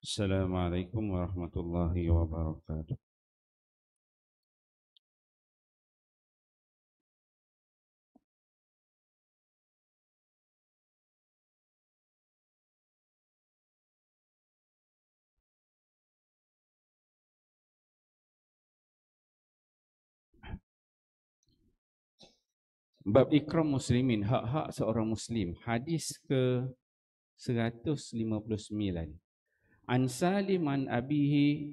السلام عليكم ورحمة الله وبركاته Bab ikram muslimin, hak-hak seorang muslim. Hadis ke 159. An Salim an Abihi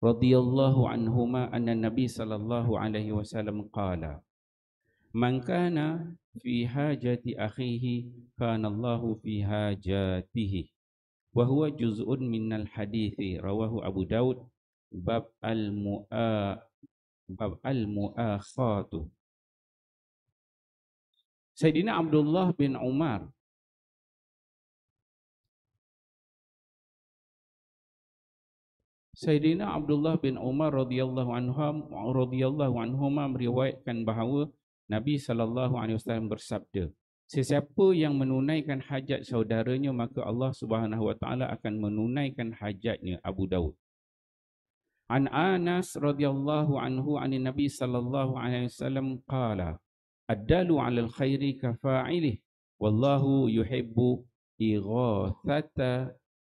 radhiyallahu anhuma anna Nabi sallallahu alaihi wasallam qala Man kana fi hajati akhihi kana Allahu fi hajatihi wa huwa juz'un min al hadithi rawahu Abu Daud bab al mu'a bab al mu'akhatu Sayyidina Abdullah bin Umar Sayyidina Abdullah bin Umar radhiyallahu anhu radhiyallahu anhuma meriwayatkan bahawa Nabi sallallahu alaihi wasallam bersabda Sesiapa yang menunaikan hajat saudaranya maka Allah Subhanahu wa taala akan menunaikan hajatnya Abu Daud An Anas radhiyallahu anhu an Nabi sallallahu alaihi wasallam qala Adalu 'alal khairi kafa'ilih wallahu yuhibbu ighathata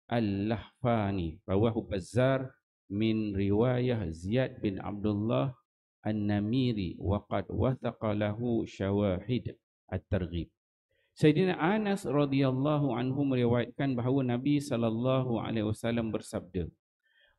al-lahfani rawahu bazzar min riwayah Ziyad bin Abdullah An-Namiri waqad wathaqa lahu syawahid at-targhib. Sayyidina Anas radhiyallahu anhu meriwayatkan bahawa Nabi sallallahu alaihi wasallam bersabda,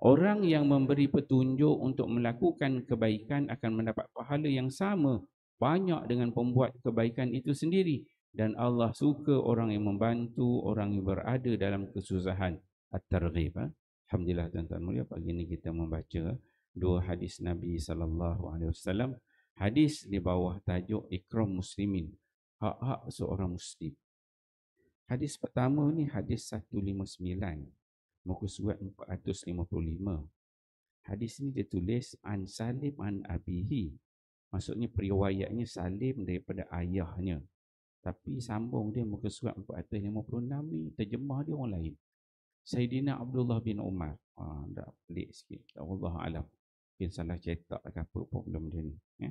orang yang memberi petunjuk untuk melakukan kebaikan akan mendapat pahala yang sama banyak dengan pembuat kebaikan itu sendiri dan Allah suka orang yang membantu orang yang berada dalam kesusahan at-targhib. Ha? Alhamdulillah tuan-tuan mulia pagi ini kita membaca dua hadis Nabi sallallahu alaihi wasallam. Hadis di bawah tajuk Ikram Muslimin, hak-hak seorang muslim. Hadis pertama ni hadis 159 muka surat 455. Hadis ni ditulis An Salim an Abihi. Maksudnya periwayatnya Salim daripada ayahnya. Tapi sambung dia muka surat 456 ni terjemah dia orang lain. Saidina Abdullah bin Umar. Ha, ah, dah pelik sikit. Allah alam. Mungkin salah cetak ke apa problem dia ni. Ya.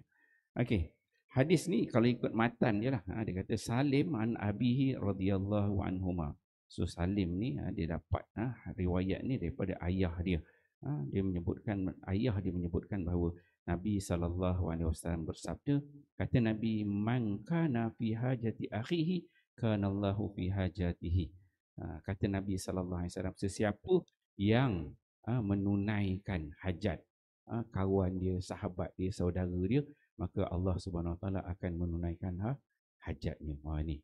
Okey. Hadis ni kalau ikut matan dia lah. Ha, dia kata Salim an abihi radhiyallahu anhuma. So Salim ni ha, dia dapat ha, riwayat ni daripada ayah dia. Ha, dia menyebutkan ayah dia menyebutkan bahawa Nabi saw bersabda kata Nabi man kana fi hajati akhihi kana Allahu fi hajatihi. Ah, kata Nabi sallallahu alaihi wasallam sesiapa yang ah, menunaikan hajat ah, kawan dia sahabat dia saudara dia maka Allah Subhanahu Wa taala akan menunaikan hajatnya ha ni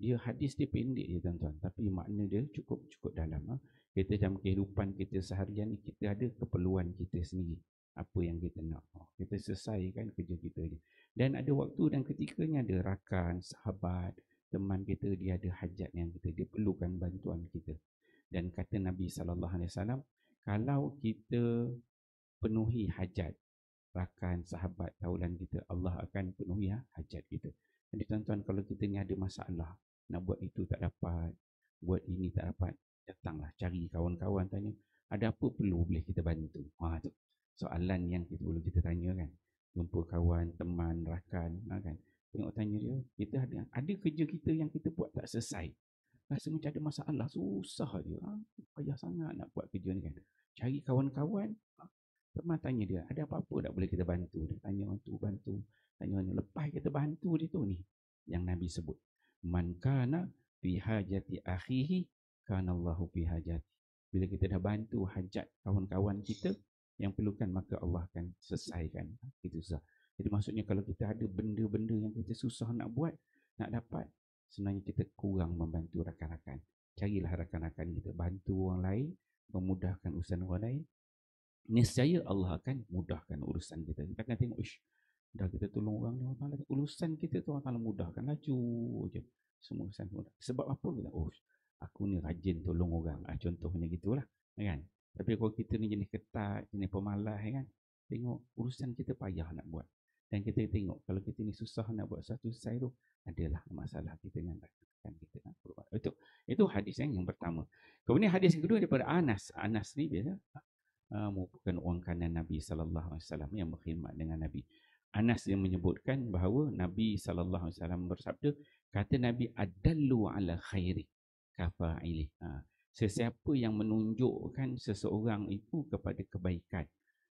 dia hadis dia pendek je tuan-tuan tapi makna dia cukup cukup dalam kita dalam kehidupan kita seharian ni kita ada keperluan kita sendiri apa yang kita nak kita selesaikan kerja kita ni dan ada waktu dan ketikanya ada rakan sahabat teman kita dia ada hajat yang kita dia perlukan bantuan kita dan kata Nabi sallallahu alaihi wasallam kalau kita penuhi hajat rakan sahabat taulan kita Allah akan penuhi ah, hajat kita jadi tuan-tuan kalau kita ni ada masalah nak buat itu tak dapat buat ini tak dapat datanglah cari kawan-kawan tanya ada apa perlu boleh kita bantu ha tu soalan yang kita perlu kita tanya kan jumpa kawan teman rakan ha, kan Tengok tanya dia, kita ada, ada kerja kita yang kita buat tak selesai. Rasa macam ada masalah, susah dia. Ah, ha? Payah sangat nak buat kerja ni kan. Cari kawan-kawan, teman tanya dia, ada apa-apa nak boleh kita bantu? tanya orang tu, bantu. Tanya orang tu, lepas kita bantu dia tu ni. Yang Nabi sebut. Man kana fi hajati akhihi, kana Allahu fi hajati. Bila kita dah bantu hajat kawan-kawan kita, yang perlukan maka Allah akan selesaikan. Ah, itu susah. Jadi maksudnya kalau kita ada benda-benda yang kita susah nak buat, nak dapat, sebenarnya kita kurang membantu rakan-rakan. Carilah rakan-rakan kita bantu orang lain, memudahkan urusan orang lain. Nescaya Allah akan mudahkan urusan kita. Kita akan tengok, ish, dah kita tolong orang ni, lain. Urusan kita tu akan mudahkan laju je. Semua urusan mudah. Sebab apa? Kita, oh, aku ni rajin tolong orang. Ah, contohnya gitulah. Ya kan? Tapi kalau kita ni jenis ketat, jenis pemalas ya kan? Tengok, urusan kita payah nak buat. Dan kita tengok kalau kita ni susah nak buat satu selesai tu adalah masalah kita dengan rakan kita Itu itu hadis yang, yang pertama. Kemudian hadis yang kedua daripada Anas. Anas ni dia uh, merupakan orang kanan Nabi sallallahu alaihi wasallam yang berkhidmat dengan Nabi. Anas yang menyebutkan bahawa Nabi sallallahu alaihi wasallam bersabda kata Nabi adallu ala khairi kafaili. Ha. Sesiapa yang menunjukkan seseorang itu kepada kebaikan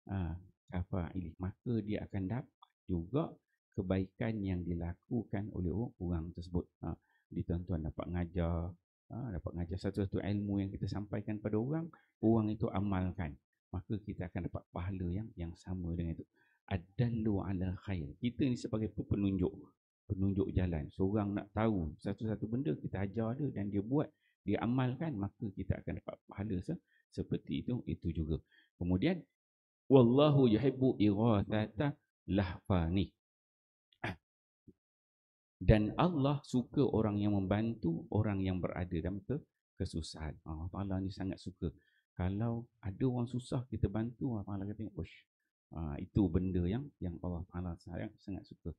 ha. kafaili maka dia akan dapat juga kebaikan yang dilakukan oleh orang tersebut ha, di tuan-tuan dapat ngajar ha, dapat ngajar satu-satu ilmu yang kita sampaikan pada orang orang itu amalkan maka kita akan dapat pahala yang yang sama dengan itu adallu ala khair kita ni sebagai penunjuk penunjuk jalan seorang nak tahu satu-satu benda kita ajar dia dan dia buat dia amalkan maka kita akan dapat pahala se- seperti itu itu juga kemudian wallahu yuhibbu ighathata lahfani dan Allah suka orang yang membantu orang yang berada dalam ke kesusahan. Allah Taala ni sangat suka kalau ada orang susah kita bantu Allah Taala kata ush. Ha, itu benda yang yang Allah Taala sayang sangat suka.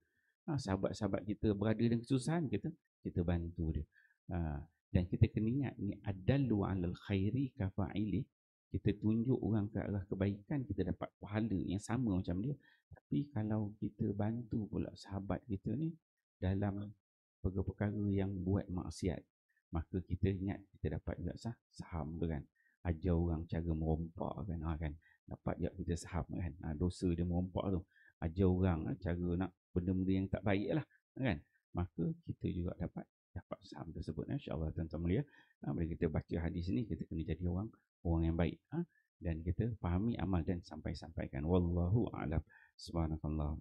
Ha, sahabat-sahabat kita berada dalam kesusahan kita kita bantu dia. Ha, dan kita kena ingat ni adallu alal khairi kafaili kita tunjuk orang ke arah kebaikan kita dapat pahala yang sama macam dia tapi kalau kita bantu pula sahabat kita ni dalam perkara-perkara yang buat maksiat maka kita ingat kita dapat juga sah saham tu kan ajar orang cara merompak kan, ha, kan. dapat juga kita saham kan ha, dosa dia merompak tu ajar orang ha, cara nak benda-benda yang tak baik lah ha kan maka kita juga dapat dapat saham tersebut eh? insyaallah tuan-tuan mulia ha, bila kita baca hadis ni kita kena jadi orang orang yang baik ha? dan kita fahami amal dan sampai sampaikan wallahu a'lam subhanallah